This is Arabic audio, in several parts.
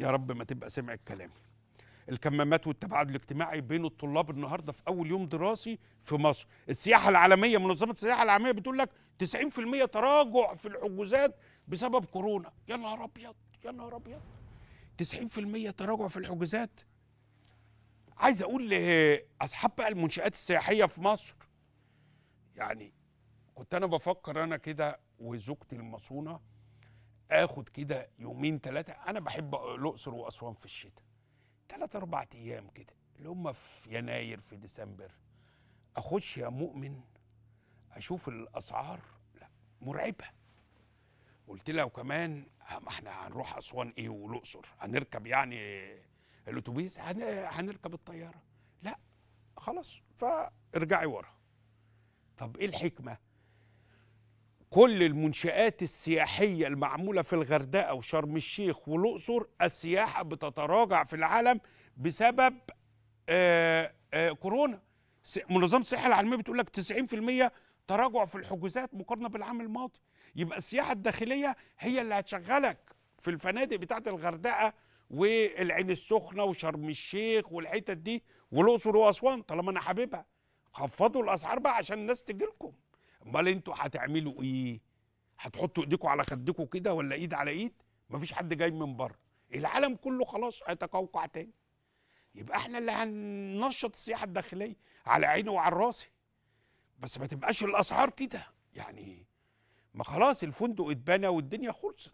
يا رب ما تبقى سمعت كلامي الكمامات والتباعد الاجتماعي بين الطلاب النهارده في اول يوم دراسي في مصر السياحه العالميه منظمه السياحه العالميه بتقول لك 90% تراجع في الحجوزات بسبب كورونا يا نهار ابيض يا نهار ابيض 90% تراجع في الحجوزات عايز اقول لاصحاب بقى المنشات السياحيه في مصر يعني كنت انا بفكر انا كده وزوجتي المصونه اخد كده يومين ثلاثه انا بحب الاقصر واسوان في الشتاء ثلاث اربع ايام كده اللي هم في يناير في ديسمبر اخش يا مؤمن اشوف الاسعار لا مرعبه قلت لها وكمان ما احنا هنروح اسوان ايه والاقصر هنركب يعني الاتوبيس هنركب الطياره لا خلاص فارجعي ورا طب ايه الحكمه كل المنشآت السياحية المعمولة في الغردقة وشرم الشيخ والأقصر السياحة بتتراجع في العالم بسبب آآ آه، آآ آه، كورونا منظمة الصحة العالمية بتقول لك 90% تراجع في الحجوزات مقارنة بالعام الماضي يبقى السياحة الداخلية هي اللي هتشغلك في الفنادق بتاعت الغردقة والعين السخنة وشرم الشيخ والحتت دي والأقصر وأسوان طالما أنا حاببها خفضوا الأسعار بقى عشان الناس تجيلكم امال انتوا هتعملوا ايه هتحطوا ايديكوا على خدكوا كده ولا ايد على ايد مفيش حد جاي من بره العالم كله خلاص هيتقوقع تاني يبقى احنا اللي هننشط السياحه الداخليه على عيني وعلى راسي بس ما تبقاش الاسعار كده يعني ما خلاص الفندق اتبنى والدنيا خلصت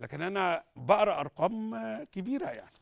لكن انا بقرا ارقام كبيره يعني